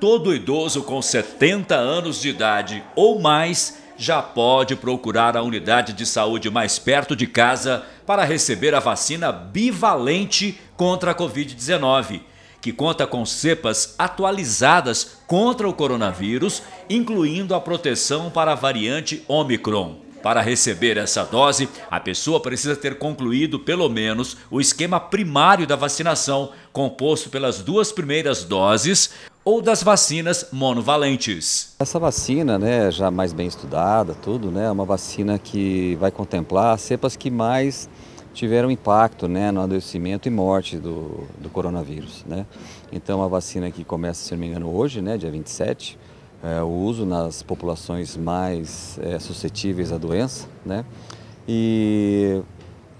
Todo idoso com 70 anos de idade ou mais já pode procurar a unidade de saúde mais perto de casa para receber a vacina bivalente contra a Covid-19, que conta com cepas atualizadas contra o coronavírus, incluindo a proteção para a variante Omicron. Para receber essa dose, a pessoa precisa ter concluído pelo menos o esquema primário da vacinação, composto pelas duas primeiras doses ou das vacinas monovalentes. Essa vacina, né, já mais bem estudada, tudo, né, é uma vacina que vai contemplar as cepas que mais tiveram impacto né, no adoecimento e morte do, do coronavírus. Né? Então, a vacina que começa, se não me engano, hoje, né, dia 27, é, o uso nas populações mais é, suscetíveis à doença, né? E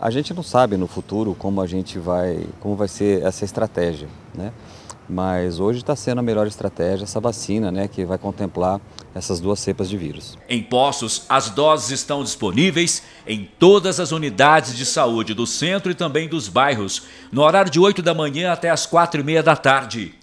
a gente não sabe no futuro como a gente vai, como vai ser essa estratégia, né? Mas hoje está sendo a melhor estratégia essa vacina, né, que vai contemplar essas duas cepas de vírus. Em Poços, as doses estão disponíveis em todas as unidades de saúde do centro e também dos bairros, no horário de 8 da manhã até as 4 e meia da tarde.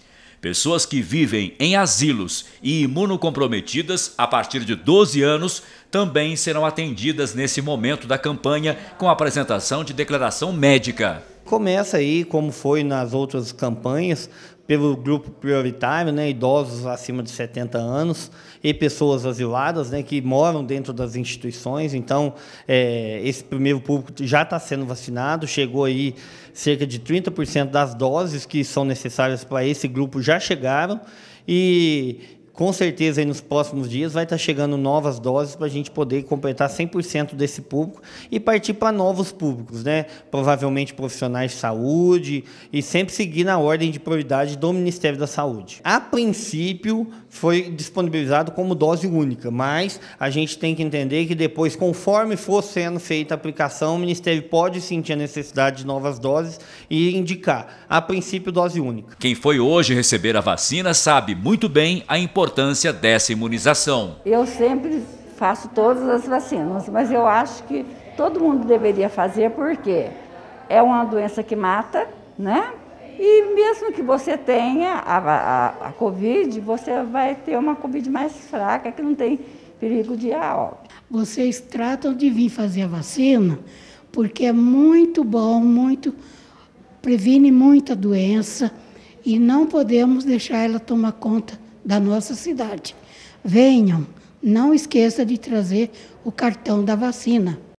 Pessoas que vivem em asilos e imunocomprometidas a partir de 12 anos também serão atendidas nesse momento da campanha com apresentação de declaração médica. Começa aí, como foi nas outras campanhas, pelo grupo prioritário, né, idosos acima de 70 anos e pessoas asiladas, né, que moram dentro das instituições. Então, é, esse primeiro público já está sendo vacinado, chegou aí cerca de 30% das doses que são necessárias para esse grupo já chegaram e com certeza, aí nos próximos dias, vai estar tá chegando novas doses para a gente poder completar 100% desse público e partir para novos públicos, né? Provavelmente profissionais de saúde e sempre seguir na ordem de prioridade do Ministério da Saúde. A princípio, foi disponibilizado como dose única, mas a gente tem que entender que depois, conforme for sendo feita a aplicação, o Ministério pode sentir a necessidade de novas doses e indicar, a princípio, dose única. Quem foi hoje receber a vacina sabe muito bem a importância importância dessa imunização. Eu sempre faço todas as vacinas, mas eu acho que todo mundo deveria fazer porque é uma doença que mata, né? E mesmo que você tenha a, a, a Covid, você vai ter uma Covid mais fraca, que não tem perigo de óbito. Vocês tratam de vir fazer a vacina porque é muito bom, muito previne muita doença e não podemos deixar ela tomar conta da nossa cidade. Venham, não esqueça de trazer o cartão da vacina.